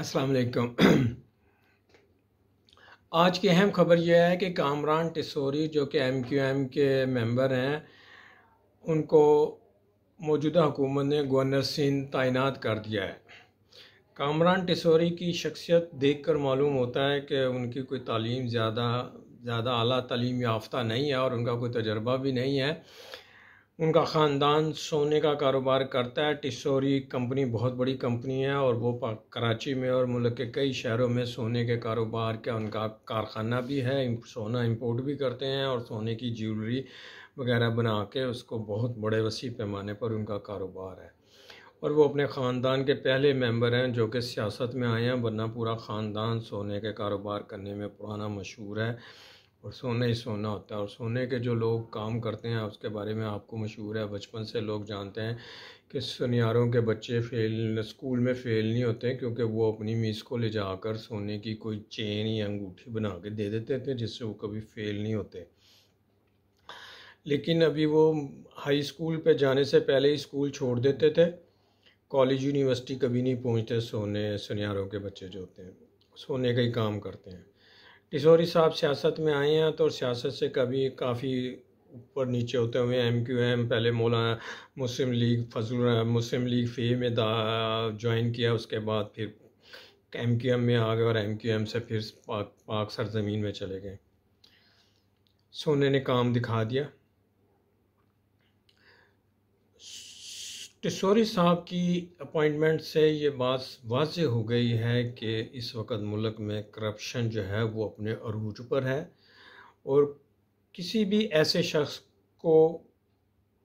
असलकम आज की अहम खबर यह है कि कामरान टिसोरी जो कि एम क्यू एम के मेंबर हैं उनको मौजूदा हुकूमत ने गवर्नर सिंध तैनात कर दिया है कामरान टिसोरी की शख्सियत देख कर मालूम होता है कि उनकी कोई तालीम ज़्यादा ज़्यादा अली तालीम याफ्ता नहीं है और उनका कोई तजर्बा भी नहीं है उनका ख़ानदान सोने का कारोबार करता है टिसोरी कंपनी बहुत बड़ी कंपनी है और वो कराची में और मुल्क के कई शहरों में सोने के कारोबार का उनका कारखाना भी है सोना इंपोर्ट भी करते हैं और सोने की ज्वेलरी वगैरह बना के उसको बहुत बड़े वसी पैमाने पर उनका कारोबार है और वो अपने ख़ानदान के पहले मेंबर हैं जो कि सियासत में आए हैं वरना पूरा ख़ानदान सोने के कारोबार करने में पुराना मशहूर है और सोना ही सोना होता है और सोने के जो लोग काम करते हैं उसके बारे में आपको मशहूर है बचपन से लोग जानते हैं कि सुनियारों के बच्चे फेल स्कूल में फ़ेल नहीं होते क्योंकि वो अपनी मिस को ले जाकर सोने की कोई चेन या अंगूठी बना के दे देते थे जिससे वो कभी फ़ेल नहीं होते लेकिन अभी वो हाई स्कूल पे जाने से पहले ही स्कूल छोड़ देते थे कॉलेज यूनिवर्सिटी कभी नहीं पहुँचते सोने सुनियारों के बच्चे जो होते हैं सोने का ही काम करते हैं डिसोरी साहब सियासत में आए हैं तो सियासत से कभी काफ़ी ऊपर नीचे होते हुए एम क्यू एम पहले मौलाना मुस्लिम लीग फजल मुस्लिम लीग फे में ज्वाइन किया उसके बाद फिर एम क्यू एम में आ गए और एम क्यू एम से फिर पाक पाक सरजमीन में चले गए सोने ने काम दिखा दिया टिशोरी तो साहब की अपॉइंटमेंट से ये बात वाज हो गई है कि इस वक्त मुल्क में करप्शन जो है वो अपने अरूज पर है और किसी भी ऐसे शख्स को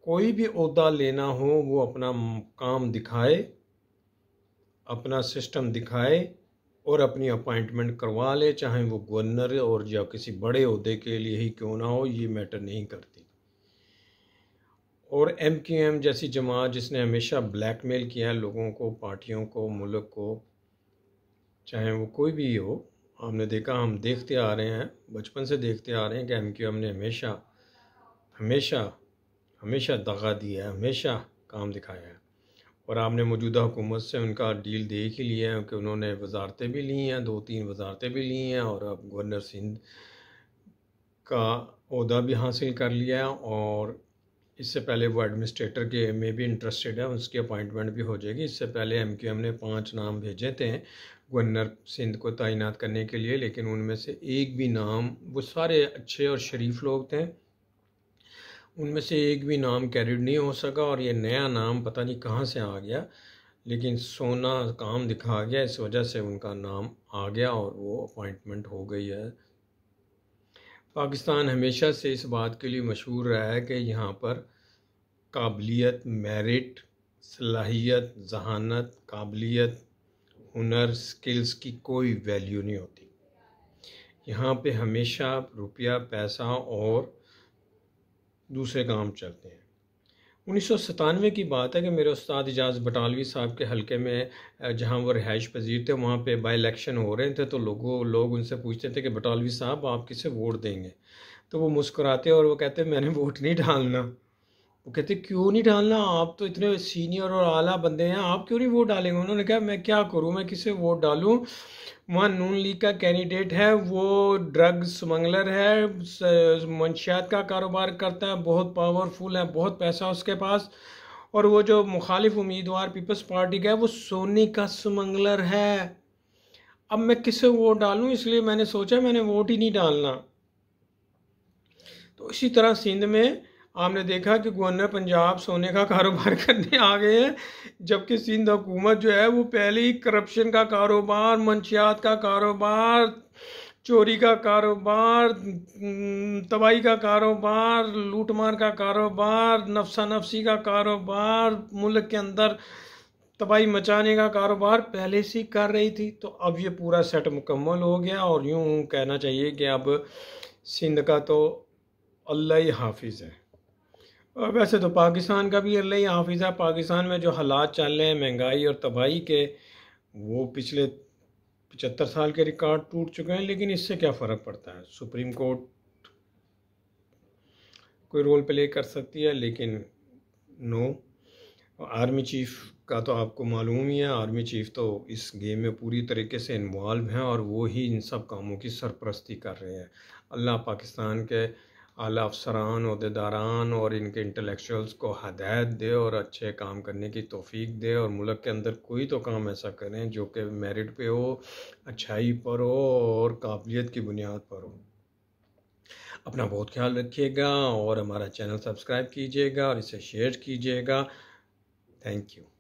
कोई भी अहदा लेना हो वो अपना काम दिखाए अपना सिस्टम दिखाए और अपनी अपॉइंटमेंट करवा ले चाहे वो गवर्नर और या किसी बड़े अहदे के लिए ही क्यों ना हो ये मैटर नहीं करती और एम क्यू एम जैसी जमात जिसने हमेशा ब्लैक मेल किया है लोगों को पार्टियों को मुल्क को चाहे वो कोई भी हो हमने देखा हम देखते आ रहे हैं बचपन से देखते आ रहे हैं कि एम क्यू एम ने हमेशा हमेशा हमेशा दगा दिया है हमेशा काम दिखाया है और आपने मौजूदा हुकूमत से उनका डील देख ही लिया है कि उन्होंने वजारतें भी ली हैं दो तीन वजारतें भी ली हैं और अब गवर्नर सिंध का अहदा भी हासिल कर लिया और इससे पहले वो एडमिनिस्ट्रेटर के में भी इंटरेस्टेड है उसकी अपॉइंटमेंट भी हो जाएगी इससे पहले एम क्यू एम ने पाँच नाम भेजे थे गवर्नर सिंध को तैनात करने के लिए लेकिन उनमें से एक भी नाम वो सारे अच्छे और शरीफ लोग थे उनमें से एक भी नाम कैरिड नहीं हो सका और ये नया नाम पता नहीं कहाँ से आ गया लेकिन सोना काम दिखा गया इस वजह से उनका नाम आ गया और वो अपॉइंटमेंट हो गई है पाकिस्तान हमेशा से इस बात के लिए मशहूर रहा है कि यहाँ पर काबिलियत मेरिट सलाहियत जहानत काबिलियत हुनर स्किल्स की कोई वैल्यू नहीं होती यहाँ पे हमेशा रुपया पैसा और दूसरे काम चलते हैं उन्नीस सौ की बात है कि मेरे उस्ताद एजाज बटालवी साहब के हलके में जहाँ वो रिहाइश पजीर थे वहाँ पे बाई इलेक्शन हो रहे थे तो लोगों लोग उनसे पूछते थे कि बटालवी साहब आप किसे वोट देंगे तो वो मुस्कुराते और वो कहते मैंने वोट नहीं डालना वो कहते क्यों नहीं डालना आप तो इतने सीनियर और आला बंदे हैं आप क्यों नहीं वोट डालेंगे उन्होंने कहा मैं क्या करूं मैं किसे वोट डालूं वहाँ नून लीग का कैंडिडेट है वो ड्रग स्मगलर है मंशियात का कारोबार करता है बहुत पावरफुल है बहुत पैसा उसके पास और वो जो मुखालिफ उम्मीदवार पीपल्स पार्टी का है वो सोनी का स्मगलर है अब मैं किसे वोट डालूँ इसलिए मैंने सोचा मैंने वोट ही नहीं डालना तो इसी तरह सिंध में आपने देखा कि गवर्नर पंजाब सोने का कारोबार करने आ गए हैं जबकि सिंध हुकूमत जो है वो पहले ही करप्शन का कारोबार मंशियात का कारोबार चोरी का कारोबार तबाही का कारोबार लूटमार का कारोबार नफसा नफसी का कारोबार मुल्क के अंदर तबाही मचाने का कारोबार पहले से कर रही थी तो अब ये पूरा सेट मुकम्मल हो गया और यूँ कहना चाहिए कि अब सिंध का तो अल्लाह ही हाफिज़ है और वैसे तो पाकिस्तान का भी अल्लाह ही हाफिज़ है पाकिस्तान में जो हालात चल रहे हैं महंगाई और तबाही के वो पिछले पचहत्तर साल के रिकॉर्ड टूट चुके हैं लेकिन इससे क्या फ़र्क पड़ता है सुप्रीम कोर्ट कोई रोल प्ले कर सकती है लेकिन नो आर्मी चीफ़ का तो आपको मालूम ही है आर्मी चीफ़ तो इस गेम में पूरी तरीके से इन्वॉल्व हैं और वो ही इन सब कामों की सरपरस्ती कर रहे हैं अल्लाह पाकिस्तान के आला अफसरान अहदेदारान और इनके इंटेलेक्चुअल्स को हदायत दे और अच्छे काम करने की तोफीक दे और मुल्क के अंदर कोई तो काम ऐसा करें जो कि मेरिट पे हो अच्छाई पर हो और काबिलियत की बुनियाद पर हो अपना बहुत ख्याल रखिएगा और हमारा चैनल सब्सक्राइब कीजिएगा और इसे शेयर कीजिएगा थैंक यू